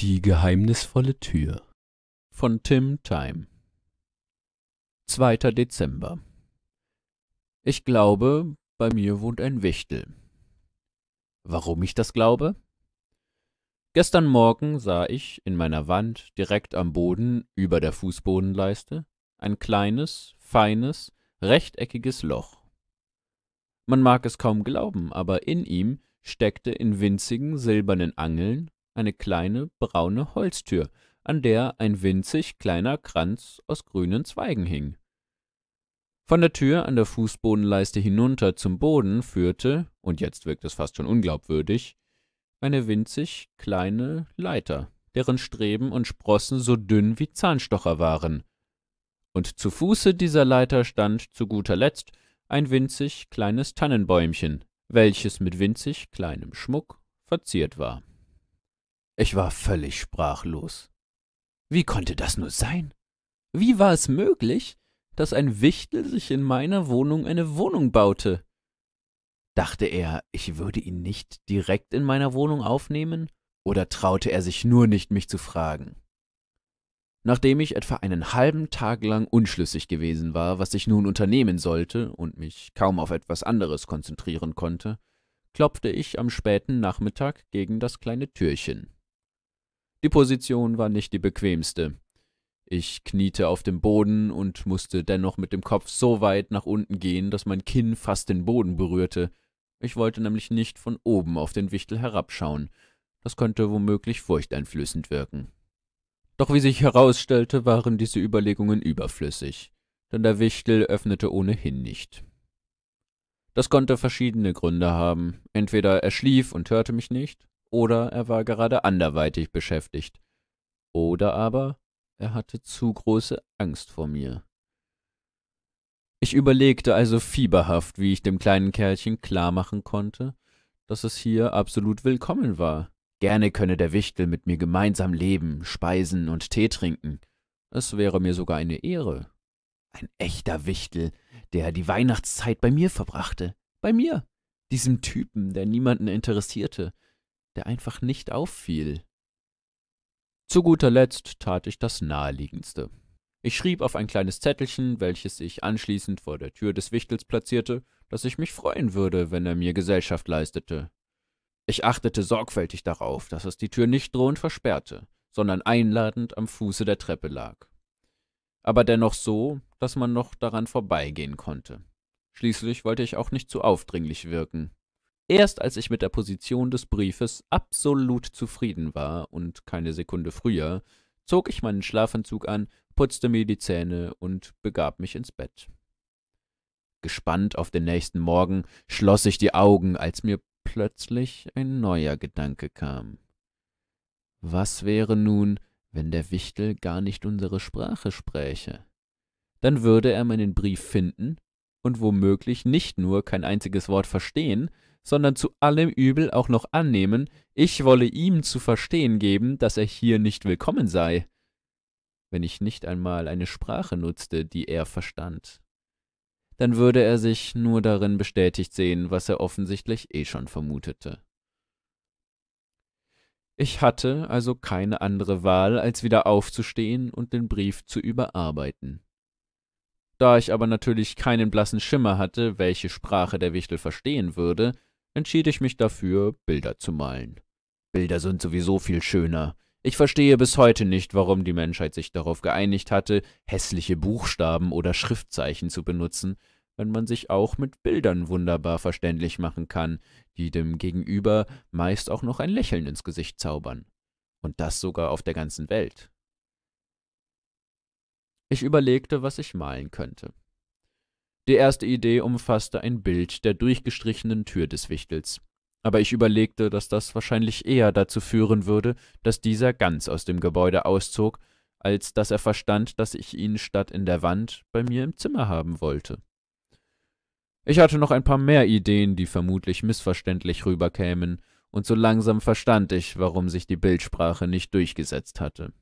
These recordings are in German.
Die geheimnisvolle Tür von Tim Time 2. Dezember Ich glaube, bei mir wohnt ein Wichtel. Warum ich das glaube? Gestern Morgen sah ich in meiner Wand direkt am Boden über der Fußbodenleiste ein kleines, feines, rechteckiges Loch. Man mag es kaum glauben, aber in ihm steckte in winzigen silbernen Angeln eine kleine braune Holztür, an der ein winzig kleiner Kranz aus grünen Zweigen hing. Von der Tür an der Fußbodenleiste hinunter zum Boden führte, und jetzt wirkt es fast schon unglaubwürdig, eine winzig kleine Leiter, deren Streben und Sprossen so dünn wie Zahnstocher waren. Und zu Fuße dieser Leiter stand zu guter Letzt ein winzig kleines Tannenbäumchen, welches mit winzig kleinem Schmuck verziert war. Ich war völlig sprachlos. Wie konnte das nur sein? Wie war es möglich, dass ein Wichtel sich in meiner Wohnung eine Wohnung baute? Dachte er, ich würde ihn nicht direkt in meiner Wohnung aufnehmen, oder traute er sich nur nicht, mich zu fragen? Nachdem ich etwa einen halben Tag lang unschlüssig gewesen war, was ich nun unternehmen sollte und mich kaum auf etwas anderes konzentrieren konnte, klopfte ich am späten Nachmittag gegen das kleine Türchen. Die Position war nicht die bequemste. Ich kniete auf dem Boden und musste dennoch mit dem Kopf so weit nach unten gehen, dass mein Kinn fast den Boden berührte. Ich wollte nämlich nicht von oben auf den Wichtel herabschauen. Das könnte womöglich furchteinflößend wirken. Doch wie sich herausstellte, waren diese Überlegungen überflüssig, denn der Wichtel öffnete ohnehin nicht. Das konnte verschiedene Gründe haben. Entweder er schlief und hörte mich nicht, oder er war gerade anderweitig beschäftigt, oder aber er hatte zu große Angst vor mir. Ich überlegte also fieberhaft, wie ich dem kleinen Kerlchen klarmachen konnte, dass es hier absolut willkommen war. Gerne könne der Wichtel mit mir gemeinsam leben, speisen und Tee trinken. Es wäre mir sogar eine Ehre. Ein echter Wichtel, der die Weihnachtszeit bei mir verbrachte. Bei mir. Diesem Typen, der niemanden interessierte, der einfach nicht auffiel. Zu guter Letzt tat ich das Naheliegendste. Ich schrieb auf ein kleines Zettelchen, welches ich anschließend vor der Tür des Wichtels platzierte, dass ich mich freuen würde, wenn er mir Gesellschaft leistete. Ich achtete sorgfältig darauf, dass es die Tür nicht drohend versperrte, sondern einladend am Fuße der Treppe lag. Aber dennoch so, dass man noch daran vorbeigehen konnte. Schließlich wollte ich auch nicht zu aufdringlich wirken. Erst als ich mit der Position des Briefes absolut zufrieden war und keine Sekunde früher, zog ich meinen Schlafanzug an, putzte mir die Zähne und begab mich ins Bett. Gespannt auf den nächsten Morgen schloss ich die Augen, als mir plötzlich ein neuer Gedanke kam. Was wäre nun, wenn der Wichtel gar nicht unsere Sprache spräche? Dann würde er meinen Brief finden und womöglich nicht nur kein einziges Wort verstehen, sondern zu allem Übel auch noch annehmen, ich wolle ihm zu verstehen geben, dass er hier nicht willkommen sei, wenn ich nicht einmal eine Sprache nutzte, die er verstand. Dann würde er sich nur darin bestätigt sehen, was er offensichtlich eh schon vermutete. Ich hatte also keine andere Wahl, als wieder aufzustehen und den Brief zu überarbeiten. Da ich aber natürlich keinen blassen Schimmer hatte, welche Sprache der Wichtel verstehen würde, entschied ich mich dafür, Bilder zu malen. Bilder sind sowieso viel schöner. Ich verstehe bis heute nicht, warum die Menschheit sich darauf geeinigt hatte, hässliche Buchstaben oder Schriftzeichen zu benutzen, wenn man sich auch mit Bildern wunderbar verständlich machen kann, die dem Gegenüber meist auch noch ein Lächeln ins Gesicht zaubern. Und das sogar auf der ganzen Welt. Ich überlegte, was ich malen könnte. Die erste Idee umfasste ein Bild der durchgestrichenen Tür des Wichtels. Aber ich überlegte, dass das wahrscheinlich eher dazu führen würde, dass dieser ganz aus dem Gebäude auszog, als dass er verstand, dass ich ihn statt in der Wand bei mir im Zimmer haben wollte. Ich hatte noch ein paar mehr Ideen, die vermutlich missverständlich rüberkämen, und so langsam verstand ich, warum sich die Bildsprache nicht durchgesetzt hatte.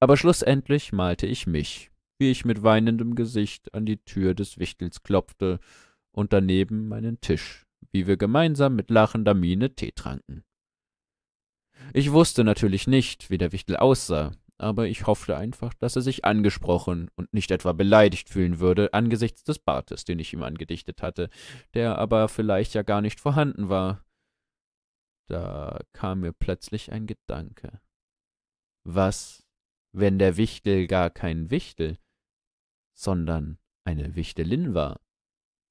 Aber schlussendlich malte ich mich, wie ich mit weinendem Gesicht an die Tür des Wichtels klopfte und daneben meinen Tisch, wie wir gemeinsam mit lachender Miene Tee tranken. Ich wusste natürlich nicht, wie der Wichtel aussah, aber ich hoffte einfach, dass er sich angesprochen und nicht etwa beleidigt fühlen würde angesichts des Bartes, den ich ihm angedichtet hatte, der aber vielleicht ja gar nicht vorhanden war. Da kam mir plötzlich ein Gedanke. Was, wenn der Wichtel gar kein Wichtel, sondern eine Wichtelin war.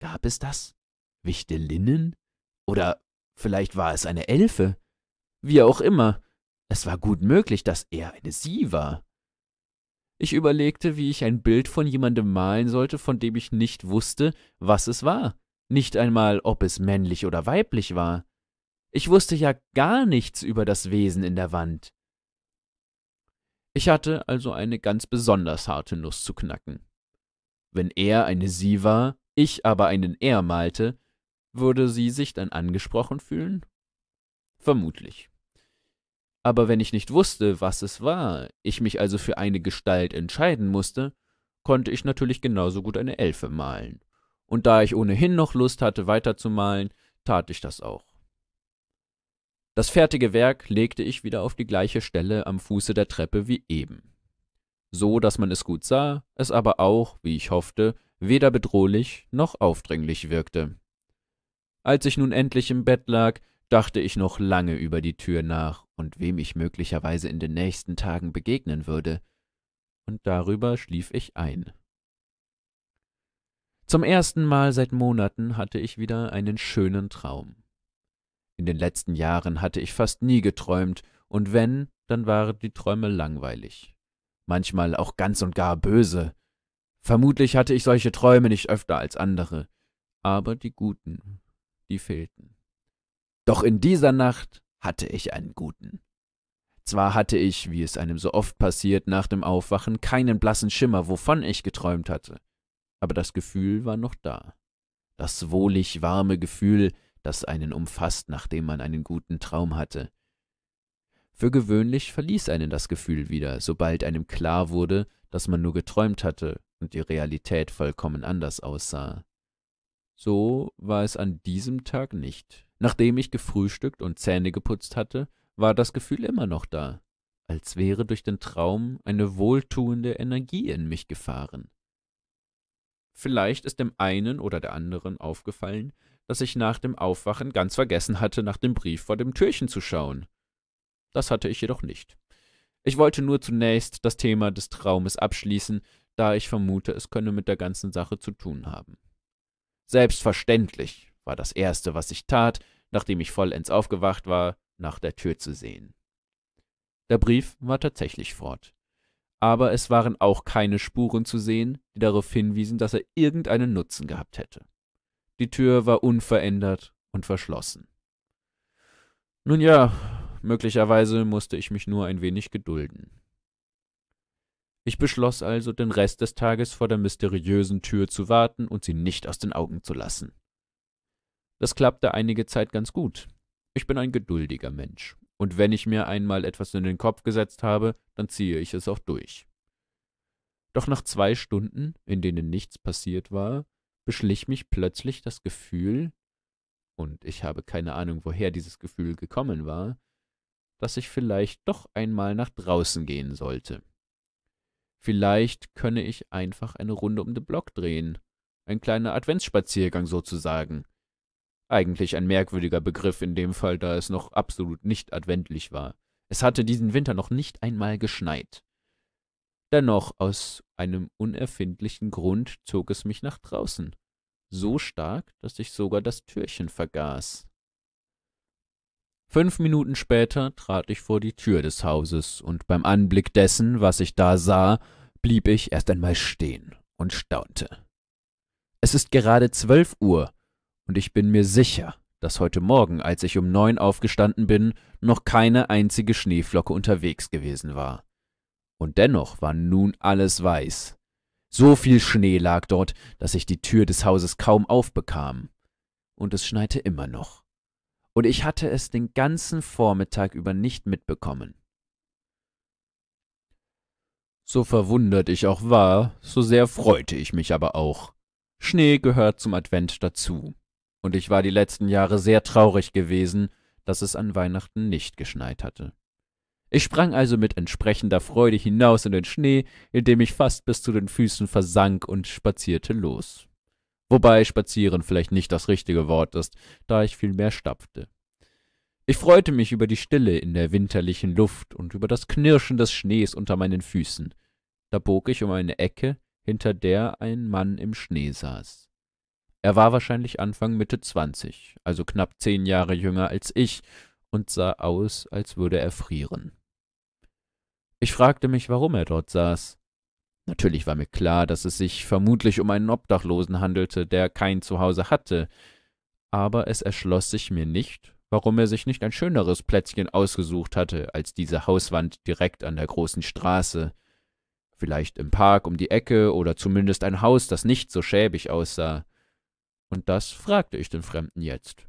Gab es das? Wichtelinnen? Oder vielleicht war es eine Elfe? Wie auch immer, es war gut möglich, dass er eine Sie war. Ich überlegte, wie ich ein Bild von jemandem malen sollte, von dem ich nicht wusste, was es war, nicht einmal, ob es männlich oder weiblich war. Ich wusste ja gar nichts über das Wesen in der Wand. Ich hatte also eine ganz besonders harte Nuss zu knacken. Wenn er eine sie war, ich aber einen er malte, würde sie sich dann angesprochen fühlen? Vermutlich. Aber wenn ich nicht wusste, was es war, ich mich also für eine Gestalt entscheiden musste, konnte ich natürlich genauso gut eine Elfe malen. Und da ich ohnehin noch Lust hatte, weiterzumalen, tat ich das auch. Das fertige Werk legte ich wieder auf die gleiche Stelle am Fuße der Treppe wie eben so dass man es gut sah, es aber auch, wie ich hoffte, weder bedrohlich noch aufdringlich wirkte. Als ich nun endlich im Bett lag, dachte ich noch lange über die Tür nach und wem ich möglicherweise in den nächsten Tagen begegnen würde, und darüber schlief ich ein. Zum ersten Mal seit Monaten hatte ich wieder einen schönen Traum. In den letzten Jahren hatte ich fast nie geträumt, und wenn, dann waren die Träume langweilig manchmal auch ganz und gar böse. Vermutlich hatte ich solche Träume nicht öfter als andere, aber die guten, die fehlten. Doch in dieser Nacht hatte ich einen guten. Zwar hatte ich, wie es einem so oft passiert, nach dem Aufwachen keinen blassen Schimmer, wovon ich geträumt hatte, aber das Gefühl war noch da. Das wohlig warme Gefühl, das einen umfasst, nachdem man einen guten Traum hatte. Für gewöhnlich verließ einen das Gefühl wieder, sobald einem klar wurde, dass man nur geträumt hatte und die Realität vollkommen anders aussah. So war es an diesem Tag nicht. Nachdem ich gefrühstückt und Zähne geputzt hatte, war das Gefühl immer noch da, als wäre durch den Traum eine wohltuende Energie in mich gefahren. Vielleicht ist dem einen oder der anderen aufgefallen, dass ich nach dem Aufwachen ganz vergessen hatte, nach dem Brief vor dem Türchen zu schauen. Das hatte ich jedoch nicht. Ich wollte nur zunächst das Thema des Traumes abschließen, da ich vermute, es könne mit der ganzen Sache zu tun haben. Selbstverständlich war das Erste, was ich tat, nachdem ich vollends aufgewacht war, nach der Tür zu sehen. Der Brief war tatsächlich fort. Aber es waren auch keine Spuren zu sehen, die darauf hinwiesen, dass er irgendeinen Nutzen gehabt hätte. Die Tür war unverändert und verschlossen. Nun ja, Möglicherweise musste ich mich nur ein wenig gedulden. Ich beschloss also, den Rest des Tages vor der mysteriösen Tür zu warten und sie nicht aus den Augen zu lassen. Das klappte einige Zeit ganz gut. Ich bin ein geduldiger Mensch, und wenn ich mir einmal etwas in den Kopf gesetzt habe, dann ziehe ich es auch durch. Doch nach zwei Stunden, in denen nichts passiert war, beschlich mich plötzlich das Gefühl, und ich habe keine Ahnung, woher dieses Gefühl gekommen war, dass ich vielleicht doch einmal nach draußen gehen sollte. Vielleicht könne ich einfach eine Runde um den Block drehen, ein kleiner Adventsspaziergang sozusagen. Eigentlich ein merkwürdiger Begriff in dem Fall, da es noch absolut nicht adventlich war. Es hatte diesen Winter noch nicht einmal geschneit. Dennoch, aus einem unerfindlichen Grund zog es mich nach draußen. So stark, dass ich sogar das Türchen vergaß. Fünf Minuten später trat ich vor die Tür des Hauses, und beim Anblick dessen, was ich da sah, blieb ich erst einmal stehen und staunte. Es ist gerade zwölf Uhr, und ich bin mir sicher, dass heute Morgen, als ich um neun aufgestanden bin, noch keine einzige Schneeflocke unterwegs gewesen war. Und dennoch war nun alles weiß. So viel Schnee lag dort, dass ich die Tür des Hauses kaum aufbekam. Und es schneite immer noch und ich hatte es den ganzen Vormittag über nicht mitbekommen. So verwundert ich auch war, so sehr freute ich mich aber auch. Schnee gehört zum Advent dazu, und ich war die letzten Jahre sehr traurig gewesen, dass es an Weihnachten nicht geschneit hatte. Ich sprang also mit entsprechender Freude hinaus in den Schnee, in dem ich fast bis zu den Füßen versank und spazierte los. Wobei spazieren vielleicht nicht das richtige Wort ist, da ich viel mehr stapfte. Ich freute mich über die Stille in der winterlichen Luft und über das Knirschen des Schnees unter meinen Füßen. Da bog ich um eine Ecke, hinter der ein Mann im Schnee saß. Er war wahrscheinlich Anfang Mitte zwanzig, also knapp zehn Jahre jünger als ich, und sah aus, als würde er frieren. Ich fragte mich, warum er dort saß. Natürlich war mir klar, dass es sich vermutlich um einen Obdachlosen handelte, der kein Zuhause hatte, aber es erschloss sich mir nicht, warum er sich nicht ein schöneres Plätzchen ausgesucht hatte als diese Hauswand direkt an der großen Straße. Vielleicht im Park um die Ecke oder zumindest ein Haus, das nicht so schäbig aussah. Und das fragte ich den Fremden jetzt.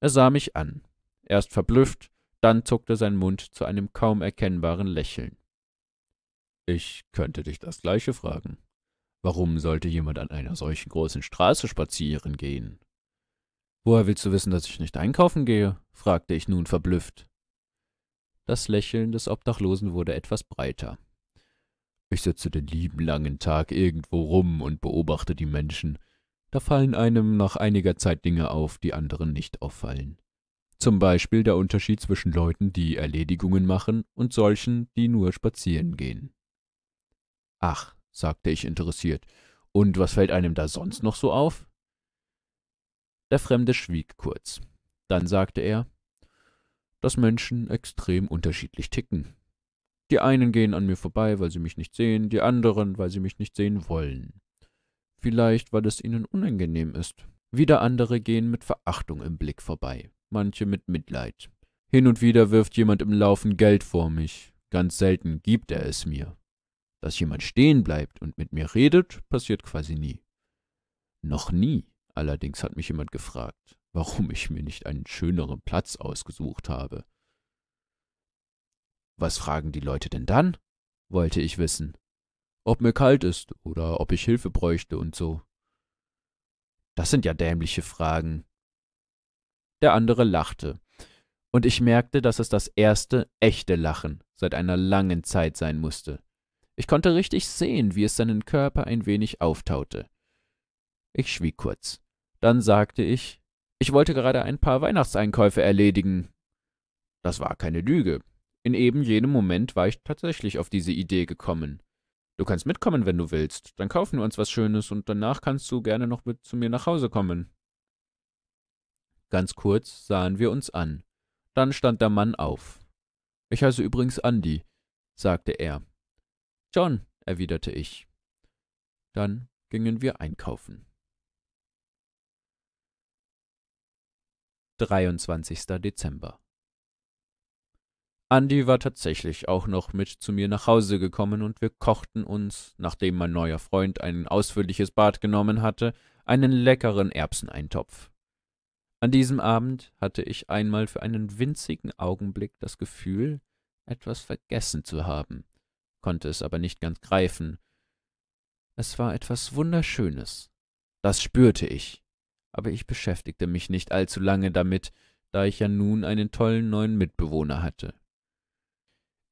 Er sah mich an, erst verblüfft, dann zuckte sein Mund zu einem kaum erkennbaren Lächeln. Ich könnte dich das gleiche fragen. Warum sollte jemand an einer solchen großen Straße spazieren gehen? Woher willst du wissen, dass ich nicht einkaufen gehe? fragte ich nun verblüfft. Das Lächeln des Obdachlosen wurde etwas breiter. Ich sitze den lieben langen Tag irgendwo rum und beobachte die Menschen. Da fallen einem nach einiger Zeit Dinge auf, die anderen nicht auffallen. Zum Beispiel der Unterschied zwischen Leuten, die Erledigungen machen, und solchen, die nur spazieren gehen. Ach, sagte ich interessiert, und was fällt einem da sonst noch so auf? Der Fremde schwieg kurz. Dann sagte er, dass Menschen extrem unterschiedlich ticken. Die einen gehen an mir vorbei, weil sie mich nicht sehen, die anderen, weil sie mich nicht sehen wollen. Vielleicht, weil es ihnen unangenehm ist. Wieder andere gehen mit Verachtung im Blick vorbei, manche mit Mitleid. Hin und wieder wirft jemand im Laufen Geld vor mich, ganz selten gibt er es mir. Dass jemand stehen bleibt und mit mir redet, passiert quasi nie. Noch nie allerdings hat mich jemand gefragt, warum ich mir nicht einen schöneren Platz ausgesucht habe. Was fragen die Leute denn dann? wollte ich wissen. Ob mir kalt ist oder ob ich Hilfe bräuchte und so. Das sind ja dämliche Fragen. Der andere lachte, und ich merkte, dass es das erste echte Lachen seit einer langen Zeit sein musste. Ich konnte richtig sehen, wie es seinen Körper ein wenig auftaute. Ich schwieg kurz. Dann sagte ich, ich wollte gerade ein paar Weihnachtseinkäufe erledigen. Das war keine Lüge. In eben jenem Moment war ich tatsächlich auf diese Idee gekommen. Du kannst mitkommen, wenn du willst. Dann kaufen wir uns was Schönes und danach kannst du gerne noch mit zu mir nach Hause kommen. Ganz kurz sahen wir uns an. Dann stand der Mann auf. Ich heiße übrigens Andi, sagte er. John, erwiderte ich. Dann gingen wir einkaufen. 23. Dezember Andy war tatsächlich auch noch mit zu mir nach Hause gekommen und wir kochten uns, nachdem mein neuer Freund ein ausführliches Bad genommen hatte, einen leckeren Erbseneintopf. An diesem Abend hatte ich einmal für einen winzigen Augenblick das Gefühl, etwas vergessen zu haben konnte es aber nicht ganz greifen. Es war etwas Wunderschönes. Das spürte ich, aber ich beschäftigte mich nicht allzu lange damit, da ich ja nun einen tollen neuen Mitbewohner hatte.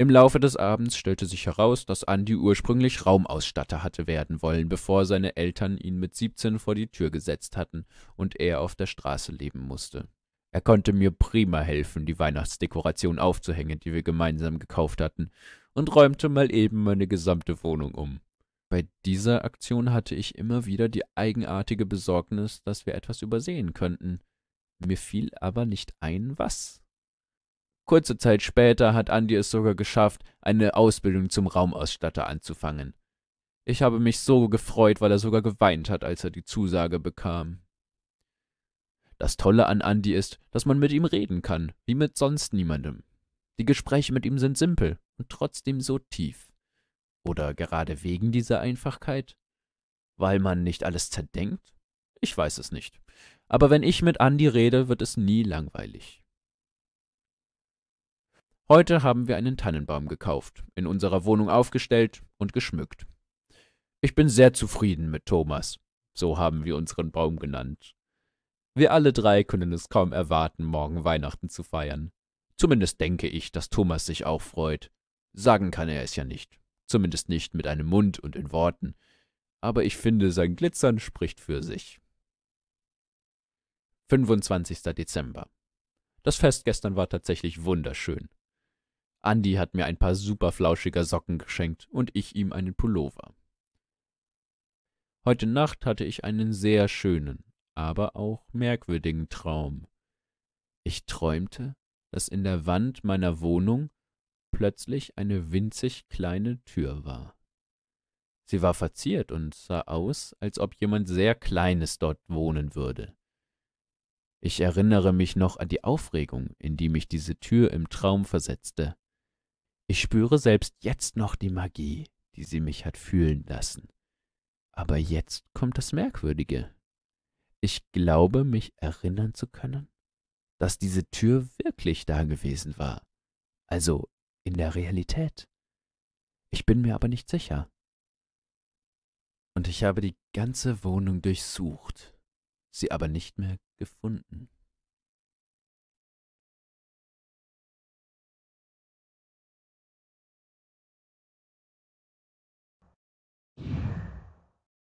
Im Laufe des Abends stellte sich heraus, dass Andy ursprünglich Raumausstatter hatte werden wollen, bevor seine Eltern ihn mit 17 vor die Tür gesetzt hatten und er auf der Straße leben musste. Er konnte mir prima helfen, die Weihnachtsdekoration aufzuhängen, die wir gemeinsam gekauft hatten, und räumte mal eben meine gesamte Wohnung um. Bei dieser Aktion hatte ich immer wieder die eigenartige Besorgnis, dass wir etwas übersehen könnten. Mir fiel aber nicht ein, was. Kurze Zeit später hat Andi es sogar geschafft, eine Ausbildung zum Raumausstatter anzufangen. Ich habe mich so gefreut, weil er sogar geweint hat, als er die Zusage bekam. Das Tolle an Andi ist, dass man mit ihm reden kann, wie mit sonst niemandem. Die Gespräche mit ihm sind simpel und trotzdem so tief. Oder gerade wegen dieser Einfachkeit? Weil man nicht alles zerdenkt? Ich weiß es nicht. Aber wenn ich mit Andy rede, wird es nie langweilig. Heute haben wir einen Tannenbaum gekauft, in unserer Wohnung aufgestellt und geschmückt. Ich bin sehr zufrieden mit Thomas, so haben wir unseren Baum genannt. Wir alle drei können es kaum erwarten, morgen Weihnachten zu feiern. Zumindest denke ich, dass Thomas sich auch freut. Sagen kann er es ja nicht. Zumindest nicht mit einem Mund und in Worten. Aber ich finde, sein Glitzern spricht für sich. 25. Dezember. Das Fest gestern war tatsächlich wunderschön. Andi hat mir ein paar superflauschiger Socken geschenkt und ich ihm einen Pullover. Heute Nacht hatte ich einen sehr schönen, aber auch merkwürdigen Traum. Ich träumte, dass in der Wand meiner Wohnung plötzlich eine winzig kleine Tür war. Sie war verziert und sah aus, als ob jemand sehr Kleines dort wohnen würde. Ich erinnere mich noch an die Aufregung, in die mich diese Tür im Traum versetzte. Ich spüre selbst jetzt noch die Magie, die sie mich hat fühlen lassen. Aber jetzt kommt das Merkwürdige. Ich glaube, mich erinnern zu können, dass diese Tür wirklich da gewesen war, also in der Realität. Ich bin mir aber nicht sicher. Und ich habe die ganze Wohnung durchsucht, sie aber nicht mehr gefunden.